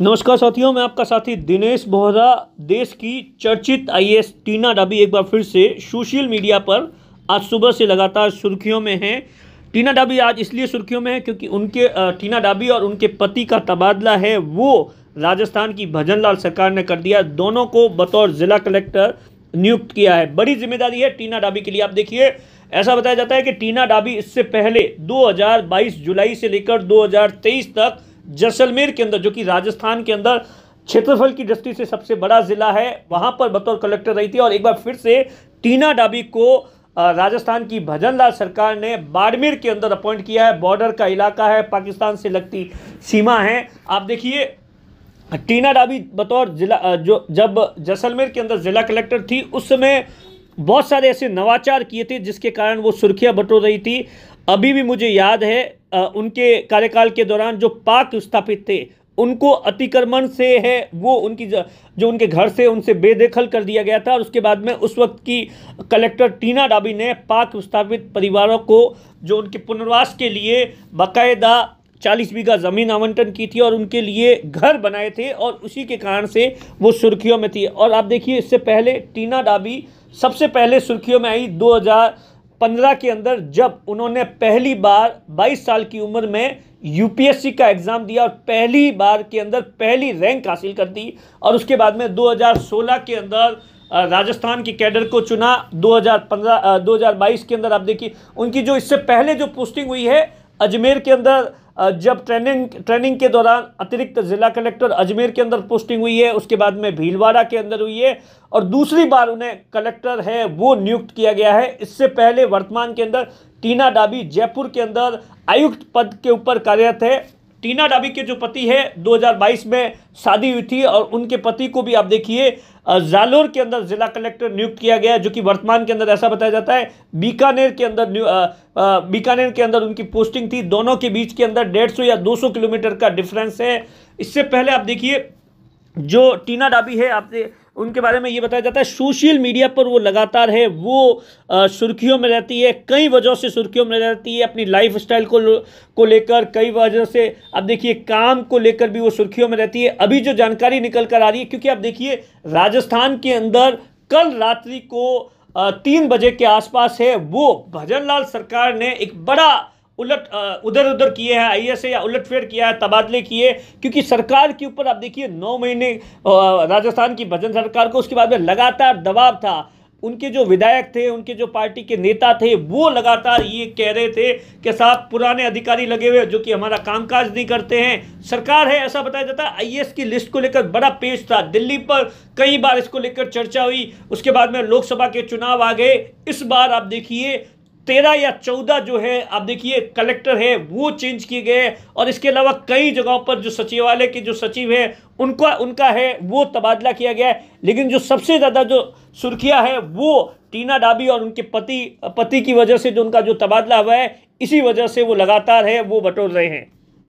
नमस्कार साथियों मैं आपका साथी दिनेश बोहरा देश की चर्चित आईएएस टीना डाबी एक बार फिर से सोशल मीडिया पर आज सुबह से लगातार सुर्खियों में हैं टीना डाबी आज इसलिए सुर्खियों में है क्योंकि उनके टीना डाबी और उनके पति का तबादला है वो राजस्थान की भजन लाल सरकार ने कर दिया दोनों को बतौर जिला कलेक्टर नियुक्त किया है बड़ी जिम्मेदारी है टीना डाबी के लिए आप देखिए ऐसा बताया जाता है कि टीना डाबी इससे पहले 2022 जुलाई से लेकर 2023 तक जैसलमेर के अंदर जो कि राजस्थान के अंदर क्षेत्रफल की दृष्टि से सबसे बड़ा जिला है वहां पर बतौर कलेक्टर रही थी और एक बार फिर से टीना डाबी को राजस्थान की भजनलाल सरकार ने बाड़मेर के अंदर अपॉइंट किया है बॉर्डर का इलाका है पाकिस्तान से लगती सीमा है आप देखिए टीना डाबी बतौर जिला जो जब जैसलमेर के अंदर जिला कलेक्टर थी उस समय बहुत सारे ऐसे नवाचार किए थे जिसके कारण वो सुर्खियां बटोर रही थी अभी भी मुझे याद है उनके कार्यकाल के दौरान जो पाक स्थापित थे उनको अतिक्रमण से है वो उनकी जो, उनके घर से उनसे बेदखल कर दिया गया था और उसके बाद में उस वक्त की कलेक्टर टीना डाबी ने पाक स्थापित परिवारों को जो उनके पुनर्वास के लिए बाकायदा चालीस बीघा ज़मीन आवंटन की थी और उनके लिए घर बनाए थे और उसी के कारण से वो सुर्खियों में थी और आप देखिए इससे पहले टीना डाबी सबसे पहले सुर्खियों में आई दो 2015 के अंदर जब उन्होंने पहली बार 22 साल की उम्र में यूपीएससी का एग्ज़ाम दिया और पहली बार के अंदर पहली रैंक हासिल कर दी और उसके बाद में 2016 के अंदर राजस्थान की कैडर को चुना 2015 2022 के अंदर आप देखिए उनकी जो इससे पहले जो पोस्टिंग हुई है अजमेर के अंदर जब ट्रेनिंग ट्रेनिंग के दौरान अतिरिक्त जिला कलेक्टर अजमेर के अंदर पोस्टिंग हुई है उसके बाद में भीलवाड़ा के अंदर हुई है और दूसरी बार उन्हें कलेक्टर है वो नियुक्त किया गया है इससे पहले वर्तमान के अंदर टीना डाबी जयपुर के अंदर आयुक्त पद के ऊपर कार्यरत है टीना डाबी के जो पति है 2022 में शादी हुई थी और उनके पति को भी आप देखिए जालोर के अंदर जिला कलेक्टर नियुक्त किया गया जो कि वर्तमान के अंदर ऐसा बताया जाता है बीकानेर के अंदर बीकानेर के अंदर उनकी पोस्टिंग थी दोनों के बीच के अंदर 150 या 200 किलोमीटर का डिफरेंस है इससे पहले आप देखिए जो टीना डाबी है आपने उनके बारे में ये बताया जाता है सोशल मीडिया पर वो लगातार है वो सुर्खियों में रहती है कई वजह से सुर्खियों में रहती है अपनी लाइफ स्टाइल को को लेकर कई वजह से अब देखिए काम को लेकर भी वो सुर्खियों में रहती है अभी जो जानकारी निकल कर आ रही है क्योंकि आप देखिए राजस्थान के अंदर कल रात्रि को तीन बजे के आसपास है वो भजनलाल सरकार ने एक बड़ा उलट उधर उधर किए हैं आई एस या उलटफेर किया है तबादले किए क्योंकि सरकार के ऊपर आप देखिए नौ महीने राजस्थान की भजन सरकार को उसके बाद में लगातार दबाव था उनके जो विधायक थे उनके जो पार्टी के नेता थे वो लगातार ये कह रहे थे कि साहब पुराने अधिकारी लगे हुए जो कि हमारा कामकाज नहीं करते हैं सरकार है ऐसा बताया जाता है आई की लिस्ट को लेकर बड़ा पेश था दिल्ली पर कई बार इसको लेकर चर्चा हुई उसके बाद में लोकसभा के चुनाव आ गए इस बार आप देखिए तेरह या चौदह जो है आप देखिए कलेक्टर है वो चेंज किए गए और इसके अलावा कई जगहों पर जो सचिवालय के जो सचिव है उनका उनका है वो तबादला किया गया है लेकिन जो सबसे ज़्यादा जो सुर्खियाँ है वो टीना डाबी और उनके पति पति की वजह से जो उनका जो तबादला हुआ है इसी वजह से वो लगातार है वो बटोर रहे हैं